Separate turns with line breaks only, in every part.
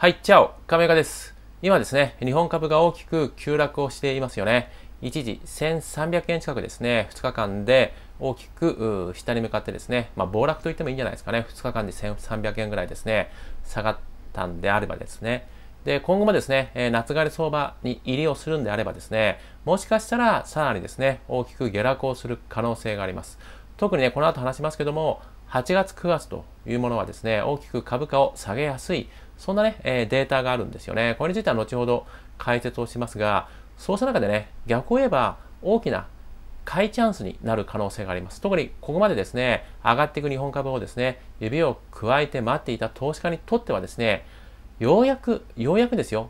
はい、チャオ、亀岡です。今ですね、日本株が大きく急落をしていますよね。一時1300円近くですね、2日間で大きく下に向かってですね、まあ、暴落と言ってもいいんじゃないですかね、2日間で1300円ぐらいですね、下がったんであればですね、で、今後もですね、え夏枯れ相場に入りをするんであればですね、もしかしたらさらにですね、大きく下落をする可能性があります。特にね、この後話しますけども、8月9月というものはですね、大きく株価を下げやすい、そんなね、えデータがあるんですよね。これについては後ほど解説をしますが、そうした中でね、逆を言えば大きな買いチャンスになる可能性があります。特にここまでですね、上がっていく日本株をですね、指を加えて待っていた投資家にとってはですね、ようやく、ようやくですよ、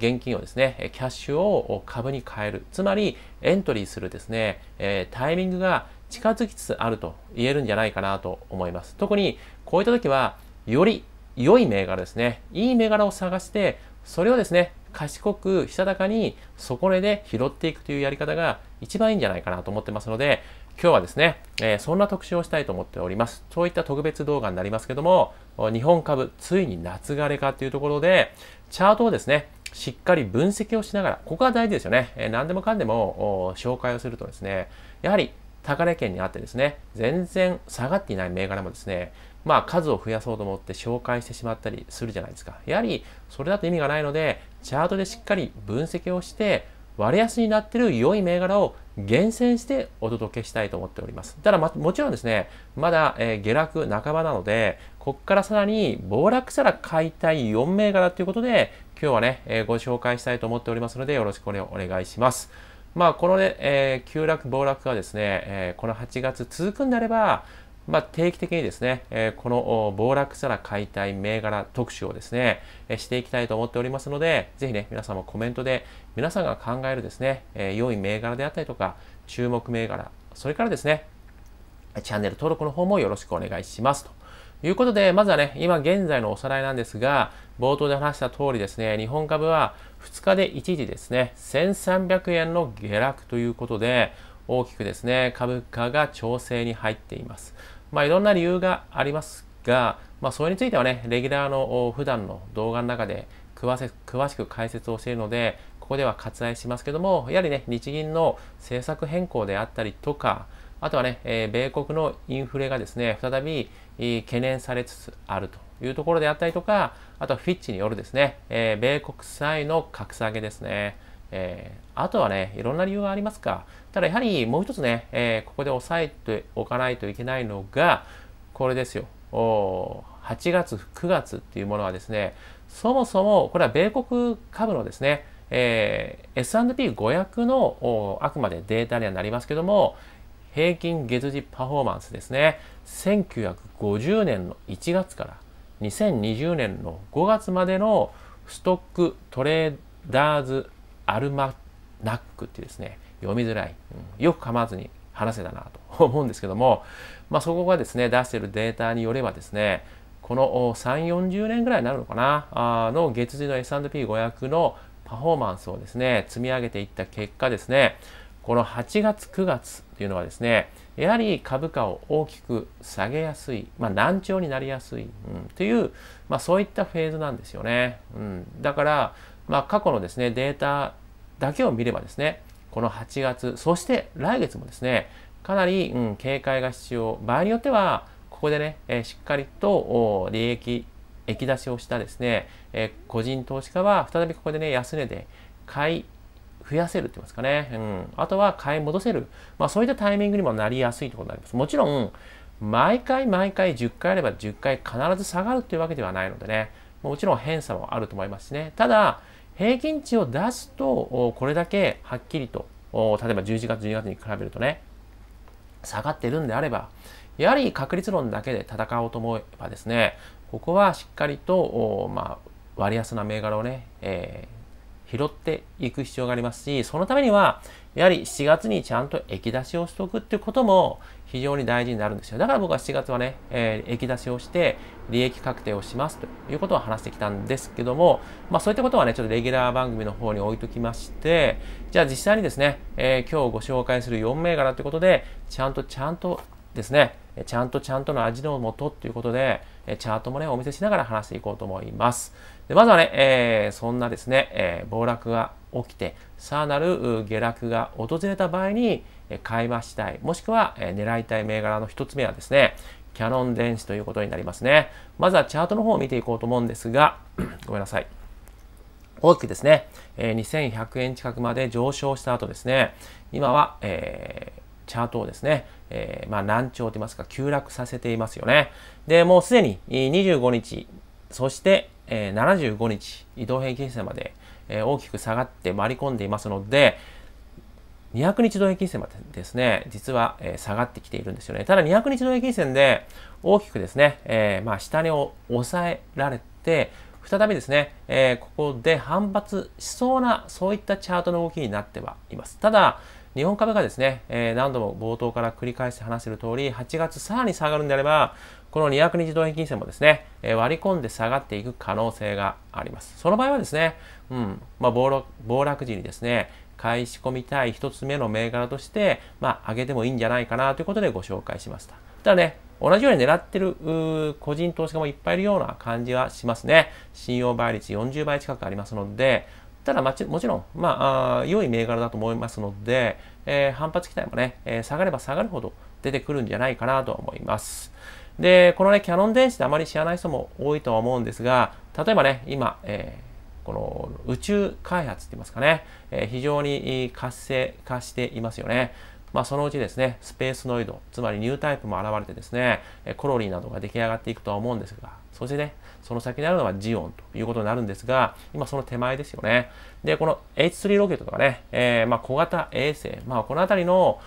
現金をですね、キャッシュを株に変える、つまりエントリーするですね、えタイミングが近づきつつあると言えるんじゃないかなと思います。特にこういった時は、より良い銘柄ですね。いい銘柄を探して、それをですね、賢く、したたかに、そこで拾っていくというやり方が一番いいんじゃないかなと思ってますので、今日はですね、えー、そんな特集をしたいと思っております。そういった特別動画になりますけども、日本株、ついに夏枯れかというところで、チャートをですね、しっかり分析をしながら、ここが大事ですよね。えー、何でもかんでも紹介をするとですね、やはり高値圏にあってですね、全然下がっていない銘柄もですね、まあ、数を増やそうと思って紹介してしまったりするじゃないですか。やはり、それだと意味がないので、チャートでしっかり分析をして、割安になっている良い銘柄を厳選してお届けしたいと思っております。ただ、ま、もちろんですね、まだ、えー、下落半ばなので、こっからさらに暴落したら買いたい4銘柄ということで、今日はね、えー、ご紹介したいと思っておりますので、よろしくお願いします。まあ、このね、えー、急落、暴落がですね、えー、この8月続くんであれば、まあ、定期的にですね、えこの暴落したら解体銘柄特集をですね、えしていきたいと思っておりますので、ぜひね、皆さんもコメントで、皆さんが考えるですね、え良い銘柄であったりとか、注目銘柄、それからですね、チャンネル登録の方もよろしくお願いしますと。ということで、まずはね、今現在のおさらいなんですが、冒頭で話した通りですね、日本株は2日で一時ですね、1300円の下落ということで、大きくですね、株価が調整に入っています。まあ、いろんな理由がありますが、まあ、それについてはね、レギュラーの普段の動画の中で詳しく解説をしているので、ここでは割愛しますけども、やはりね、日銀の政策変更であったりとか、あとはね、えー、米国のインフレがですね、再び、懸念されつつあるというところであったりとか、あとはフィッチによるですね、えー、米国債の格下げですね。えー、あとはね、いろんな理由がありますか。ただやはりもう一つね、えー、ここで押さえておかないといけないのが、これですよ。お8月、9月っていうものはですね、そもそもこれは米国株のですね、えー、S&P500 のあくまでデータにはなりますけども、平均月次パフォーマンスですね、1950年の1月から2020年の5月までのストックトレーダーズアルマナックってですね、読みづらい、うん、よく噛まずに話せたなと思うんですけども、まあ、そこがですね、出しているデータによればですね、この3、40年ぐらいになるのかな、あの月次の S&P500 のパフォーマンスをですね、積み上げていった結果ですね、この8月、9月というのはですね、やはり株価を大きく下げやすい、まあ、難聴になりやすい、うん、という、まあ、そういったフェーズなんですよね。うん、だから、まあ、過去のですね、データだけを見ればですね、この8月、そして来月もですね、かなり、うん、警戒が必要。場合によっては、ここでね、えー、しっかりと利益、益出しをしたですね、えー、個人投資家は再びここでね、安値で買い、増やせるって言いますかね。うん。あとは買い戻せる。まあそういったタイミングにもなりやすいということになります。もちろん、毎回毎回10回あれば10回必ず下がるっていうわけではないのでね。もちろん偏差もあると思いますしね。ただ、平均値を出すと、これだけはっきりと、例えば11月、12月に比べるとね、下がってるんであれば、やはり確率論だけで戦おうと思えばですね、ここはしっかりと、まあ、割安な銘柄をね、えー拾っていく必要がありますし、そのためには、やはり7月にちゃんと液出しをしておくっていうことも非常に大事になるんですよ。だから僕は7月はね、えー、液出しをして、利益確定をしますということを話してきたんですけども、まあそういったことはね、ちょっとレギュラー番組の方に置いときまして、じゃあ実際にですね、えー、今日ご紹介する4銘柄ということで、ちゃんとちゃんとですね、ちゃんとちゃんとの味の素っていうことで、チャートもね、お見せしながら話していこうと思います。でまずはね、えー、そんなですね、えー、暴落が起きて、さらなる下落が訪れた場合に、買い増したい、もしくは狙いたい銘柄の一つ目はですね、キャノン電子ということになりますね。まずはチャートの方を見ていこうと思うんですが、ごめんなさい。大きくですね、2100円近くまで上昇した後ですね、今は、えーチャートをですね、えー、まあ難聴と言いますか、急落させていますよね。で、もうすでに25日、そして、えー、75日、移動平均線まで、えー、大きく下がって回り込んでいますので、200日同平均線までですね、実は、えー、下がってきているんですよね。ただ200日同平均線で大きくですね、えー、まあ下値を抑えられて、再びですね、えー、ここで反発しそうな、そういったチャートの動きになってはいます。ただ、日本株がですね、えー、何度も冒頭から繰り返して話している通り、8月さらに下がるんであれば、この200日同平均線もですね、えー、割り込んで下がっていく可能性があります。その場合はですね、うん、まあ暴落、時にですね、買い仕込みたい一つ目の銘柄として、まあ上げてもいいんじゃないかなということでご紹介しました。ただね、同じように狙ってる個人投資家もいっぱいいるような感じはしますね。信用倍率40倍近くありますので、ただ、まち、もちろん、まあ、良い銘柄だと思いますので、えー、反発期待もね、えー、下がれば下がるほど出てくるんじゃないかなと思います。で、このね、キャノン電子ってあまり知らない人も多いとは思うんですが、例えばね、今、えー、この宇宙開発って言いますかね、えー、非常に活性化していますよね。まあ、そのうちですね、スペースノイド、つまりニュータイプも現れてですね、コロリーなどが出来上がっていくとは思うんですが、そしてね、その先にあるのはジオンということになるんですが、今その手前ですよね。で、この H3 ロケットとかね、えー、まあ小型衛星、まあ、このあたりの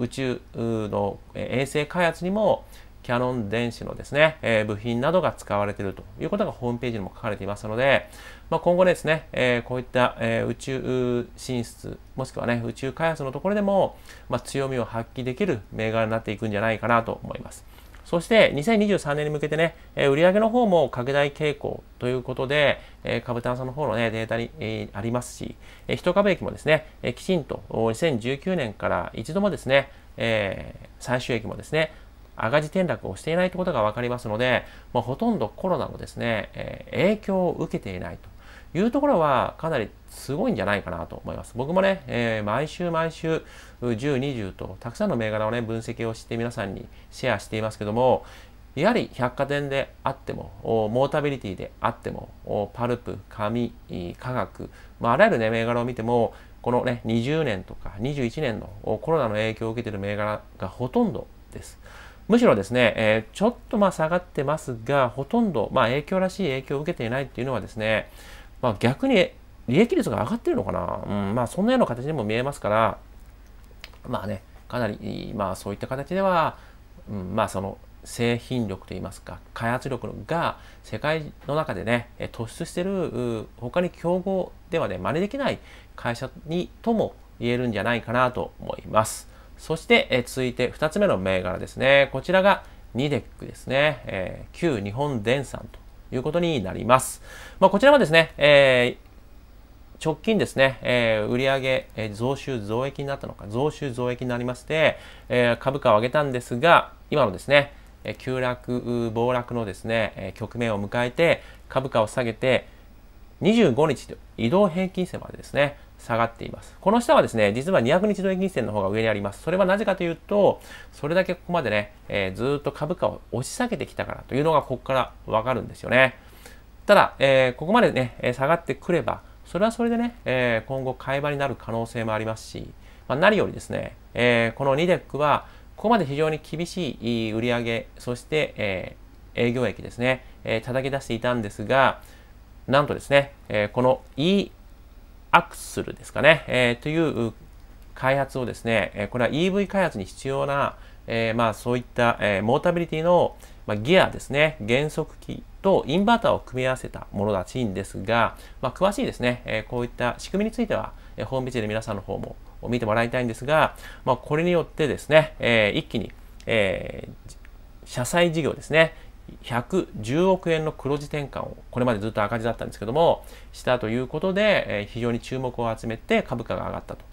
宇宙の衛星開発にも、キャノン電子のですね、えー、部品などが使われているということがホームページにも書かれていますので、まあ、今後ですね、えー、こういった、えー、宇宙進出、もしくはね、宇宙開発のところでも、まあ、強みを発揮できる銘柄になっていくんじゃないかなと思います。そして2023年に向けてね、えー、売上の方も拡大傾向ということで、えー、株単価の方のね、データに、えー、ありますし、えー、一株益もですね、えー、きちんと2019年から一度もですね、えー、最終益もですね、赤字転落をしていないということが分かりますので、まあ、ほとんどコロナのですね、えー、影響を受けていないというところはかなりすごいんじゃないかなと思います。僕もね、えー、毎週毎週10、20とたくさんの銘柄をね、分析をして皆さんにシェアしていますけども、やはり百貨店であっても、モータビリティであっても、パルプ、紙、化学、まあ、あらゆる、ね、銘柄を見ても、このね、20年とか21年のコロナの影響を受けている銘柄がほとんどです。むしろですね、えー、ちょっとまあ下がってますが、ほとんど、まあ、影響らしい影響を受けていないっていうのはですね、まあ、逆に利益率が上がってるのかな、うん、まあそんなような形にも見えますから、まあね、かなり、まあそういった形では、うん、まあその製品力といいますか、開発力が世界の中でね、突出してる、他に競合ではね、真似できない会社にとも言えるんじゃないかなと思います。そして、え続いて2つ目の銘柄ですね。こちらがニデックですね。えー、旧日本電産ということになります。まあ、こちらはですね、えー直近ですね、えー、売上、えー、増収増益になったのか、増収増益になりまして、えー、株価を上げたんですが、今のですね、え急落、暴落のですね、え局面を迎えて、株価を下げて、25日と移動平均線までですね、下がっています。この下はですね、実は200日の平均線の方が上にあります。それはなぜかというと、それだけここまでね、えー、ずっと株価を押し下げてきたからというのがここからわかるんですよね。ただ、えー、ここまでね、え下がってくれば、それはそれでね、えー、今後買い場になる可能性もありますし、まあ、何よりですね、えー、このニデックは、ここまで非常に厳しい売り上げ、そして、えー、営業益ですね、えー、叩き出していたんですが、なんとですね、えこの E アクスルですかね、えという開発をですね、えこれは EV 開発に必要な、えまあそういった、えモータビリティの、まあ、ギアですね、減速機とインバーターを組み合わせたものらしいんですが、まあ、詳しいですね、えこういった仕組みについては、えホームページで皆さんの方も見てもらいたいんですが、まあ、これによってですね、え一気に、えー、車載事業ですね、110億円の黒字転換を、これまでずっと赤字だったんですけども、したということで、え非常に注目を集めて株価が上がったと。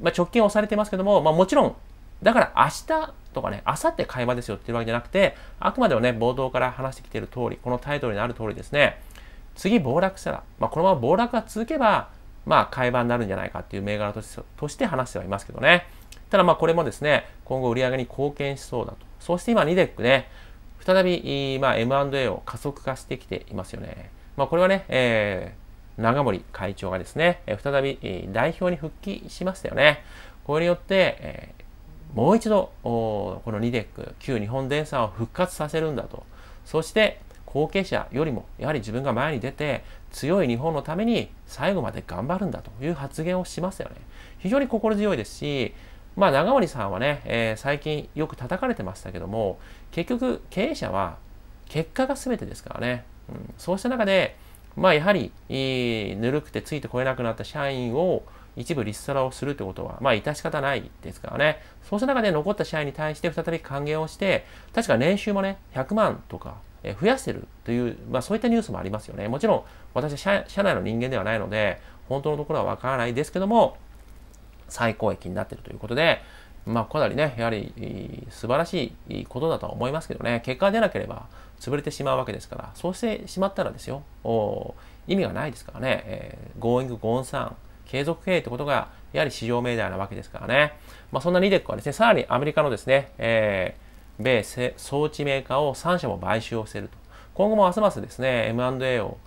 まあ、直近押されてますけども、まあ、もちろん、だから明日とかね、明後日買い場ですよっていうわけじゃなくて、あくまでもね、冒頭から話してきている通り、このタイトルにある通りですね、次暴落したら、まあ、このまま暴落が続けば、まあ、買い場になるんじゃないかっていう銘柄として話してはいますけどね。ただまあこれもですね、今後売り上げに貢献しそうだと。そして今、ニデックね、再び、まあ、M&A を加速化してきていますよね。まあ、これはね、えー、長森会長がですね、再び代表に復帰しましたよね。これによって、えー、もう一度、この2デック、旧日本電産を復活させるんだと。そして、後継者よりも、やはり自分が前に出て、強い日本のために最後まで頑張るんだという発言をしましたよね。非常に心強いですし、まあ、長森さんはね、えー、最近よく叩かれてましたけども、結局、経営者は結果が全てですからね。うん、そうした中で、まあ、やはり、ぬるくてついてこえなくなった社員を一部リストラをするということは、まあ、致し方ないですからね。そうした中で残った社員に対して再び還元をして、確か年収もね、100万とか増やしてるという、まあ、そういったニュースもありますよね。もちろん、私は社内の人間ではないので、本当のところはわからないですけども、最高益になっているということで、まあ、かなりね、やはり素晴らしいことだとは思いますけどね、結果が出なければ潰れてしまうわけですから、そうしてしまったらですよ、意味がないですからね、えー、Going g o n さん、継続経営ってことが、やはり市場命題なわけですからね、まあ、そんなニデックはですね、さらにアメリカのですね、えー、米装置メーカーを3社も買収をしていると。今後もますますですね、M&A を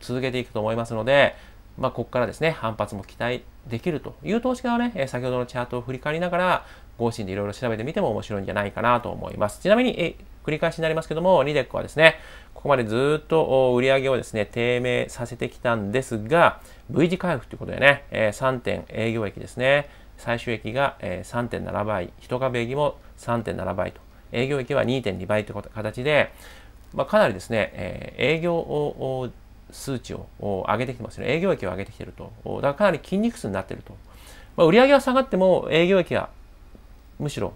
続けていくと思いますので、まあ、ここからですね、反発も期待できるという投資家はね、先ほどのチャートを振り返りながら、合心でいろいろ調べてみても面白いんじゃないかなと思います。ちなみに、え繰り返しになりますけども、ニデックはですね、ここまでずっと売り上げをですね、低迷させてきたんですが、V 字回復ということでね、3点営業益ですね、最終益が3.7倍、人株益も3.7倍と、営業益は2.2倍という形で、まあ、かなりですね、営業を数値を上げてきてますね。営業益を上げてきてると。だからかなり筋肉痛になってると。まあ、売上は下がっても営業益がむしろ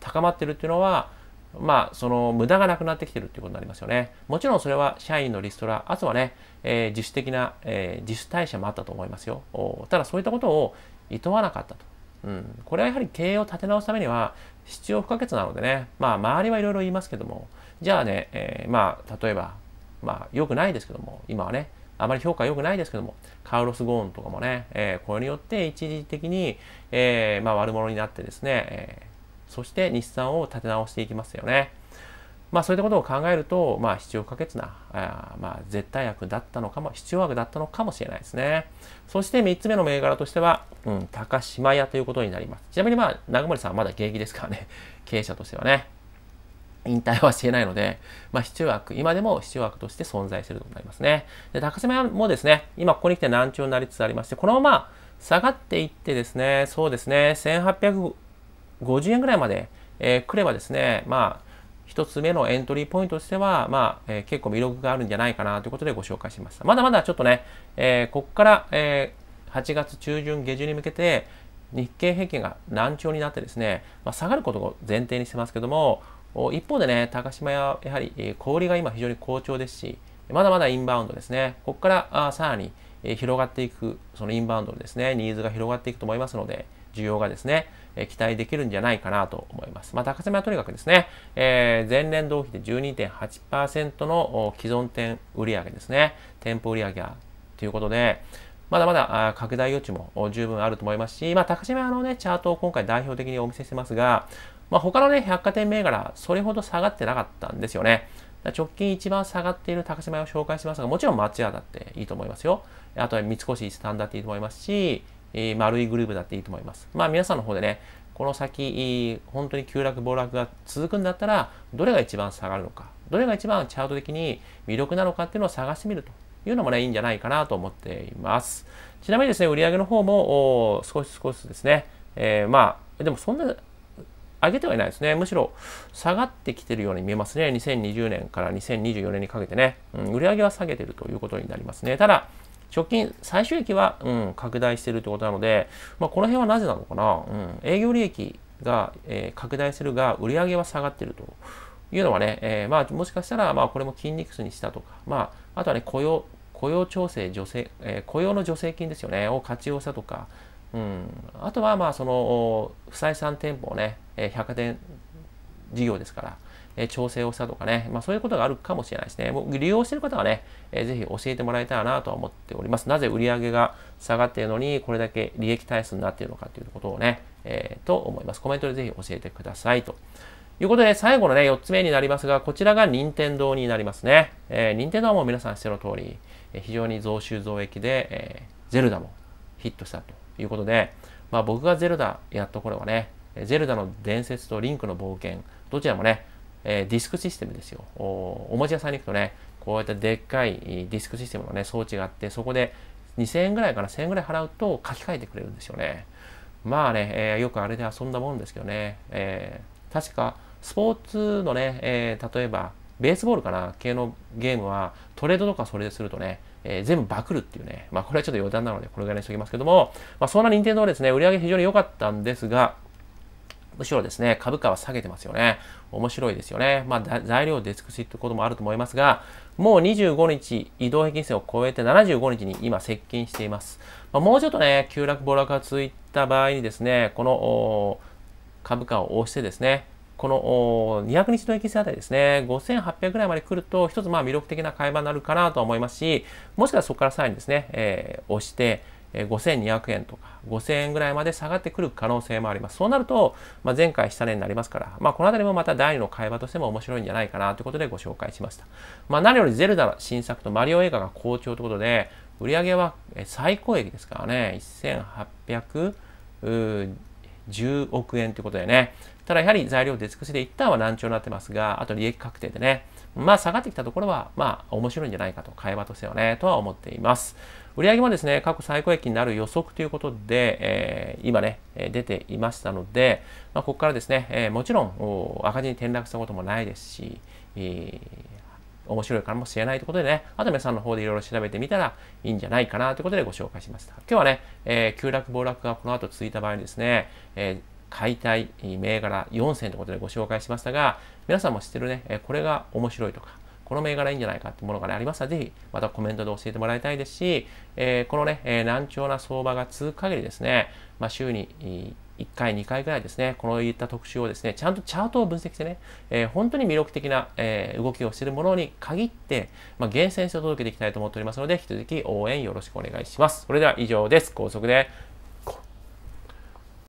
高まってるっていうのは、まあ、その無駄がなくなってきてるっていうことになりますよね。もちろんそれは社員のリストラ、あとはね、えー、自主的な、えー、自主退社もあったと思いますよ。ただそういったことを厭わなかったと。うん、これはやはり経営を立て直すためには必要不可欠なのでね、まあ、周りはいろいろ言いますけども、じゃあね、えー、まあ、例えば、まあ、良くないですけども、今はね、あまり評価良くないですけども、カウロス・ゴーンとかもね、えー、これによって一時的に、えー、まあ、悪者になってですね、えー、そして日産を立て直していきますよね。まあそういったことを考えると、まあ必要不可欠な、あまあ絶対悪だったのかも、必要悪だったのかもしれないですね。そして3つ目の銘柄としては、うん、高島屋ということになります。ちなみにまあ、長森さんはまだ現役ですからね、経営者としてはね。引退はしていないので、まあ、必要枠、今でも必要枠として存在していると思いますね。で、高島屋もですね、今ここに来て難聴になりつつありまして、このまま下がっていってですね、そうですね、1850円ぐらいまで、えー、来ればですね、まあ、一つ目のエントリーポイントとしては、まあ、えー、結構魅力があるんじゃないかなということでご紹介しました。まだまだちょっとね、えー、ここから、え8月中旬、下旬に向けて、日経平均が難聴になってですね、まあ、下がることを前提にしてますけども、一方でね、高島屋はやはり小売りが今非常に好調ですし、まだまだインバウンドですね。ここからさらに広がっていく、そのインバウンドですね、ニーズが広がっていくと思いますので、需要がですね、期待できるんじゃないかなと思います。まあ、高島屋はとにかくですね、えー、前年同期で12.8%の既存店売上ですね、店舗売上がということで、まだまだ拡大余地も十分あると思いますし、まあ、高島屋のね、チャートを今回代表的にお見せしてますが、まあ、他のね、百貨店銘柄、それほど下がってなかったんですよね。直近一番下がっている高島屋を紹介しますが、もちろん松屋だっていいと思いますよ。あとは三越伊勢丹だっていいと思いますし、えー、丸いグループだっていいと思います。まあ皆さんの方でね、この先、本当に急落、暴落が続くんだったら、どれが一番下がるのか、どれが一番チャート的に魅力なのかっていうのを探してみるというのもね、いいんじゃないかなと思っています。ちなみにですね、売上の方も少し少しですね、えー、まあ、でもそんな上げてはいないですね。むしろ下がってきてるように見えますね。2020年から2024年にかけてね。うん、売上は下げてるということになりますね。ただ、直近最終益は、うん、拡大してるということなので、まあ、この辺はなぜなのかな。うん、営業利益が、えー、拡大するが、売り上げは下がってると。いうのはね、えー、まあ、もしかしたら、まあ、これも筋肉質にしたとか、まあ、あとはね、雇用、雇用調整、助成、えー、雇用の助成金ですよね、を活用したとか、うん、あとはまあその不採算店舗をね、え百貨店事業ですから、え調整をしたとかね、まあ、そういうことがあるかもしれないですね。もう利用してる方はね、えー、ぜひ教えてもらえたらなとは思っております。なぜ売上が下がっているのに、これだけ利益体数になっているのかということをね、えー、と思います。コメントでぜひ教えてくださいと。いうことで、最後のね、4つ目になりますが、こちらが任天堂になりますね。えー、任天堂はもう皆さん知っての通り、え非常に増収増益で、えー、ゼルダもヒットしたということで、まあ、僕がゼルダやった頃はね、ゼルダの伝説とリンクの冒険、どちらもね、えディスクシステムですよお。おもちゃ屋さんに行くとね、こうやってでっかいディスクシステムのね、装置があって、そこで2000円ぐらいから1000円ぐらい払うと書き換えてくれるんですよね。まあね、えー、よくあれで遊んだもんですけどね、えー、確かスポーツのね、えー、例えばベースボールかな系のゲームはトレードとかそれでするとね、えー、全部バクるっていうね、まあ、これはちょっと余談なので、これぐらいにしておきますけども、まあ、そんな任天堂はですね、売り上げ非常に良かったんですが、むしろですね、株価は下げてますよね。面白いですよね。まあ、材料出尽くしってこともあると思いますが、もう25日、移動平均線を超えて75日に今接近しています。まあ、もうちょっとね、急落暴落が続いた場合にですね、この株価を押してですね、この200日のエキスあたりですね、5800ぐらいまで来ると、一つまあ魅力的な買い場になるかなと思いますし、もしくはそこからさらにですね、えー、押して、5200円とか5000円ぐらいまで下がってくる可能性もあります。そうなると、まあ、前回下値になりますから、まあ、この辺りもまた第2の会話としても面白いんじゃないかなということでご紹介しました。まあ、何よりゼルダの新作とマリオ映画が好調ということで、売り上げは最高益ですからね、1800、10億円ということでね。ただやはり材料出尽くしで一旦は難聴になってますが、あと利益確定でね。まあ下がってきたところは、まあ面白いんじゃないかと、会話としてはね、とは思っています。売上もですね、過去最高益になる予測ということで、えー、今ね、出ていましたので、まあ、ここからですね、えー、もちろん赤字に転落したこともないですし、えー面白いかもしれないということでね、あと皆さんの方でいろいろ調べてみたらいいんじゃないかなということでご紹介しました。今日はね、えー、急落暴落がこの後続いた場合にですね、えー解体、銘柄4選ということでご紹介しましたが、皆さんも知ってるね、これが面白いとか、この銘柄いいんじゃないかってものが、ね、ありましたら、ぜひまたコメントで教えてもらいたいですし、えー、このね、えー、難聴な相場が続く限りですね、まあ、週に、えー1回、2回ぐらいですね、こういった特集をですね、ちゃんとチャートを分析してね、えー、本当に魅力的な、えー、動きをしているものに限って、まあ、厳選してお届けていきたいと思っておりますので、引き続き応援よろしくお願いします。それでは以上です。高速で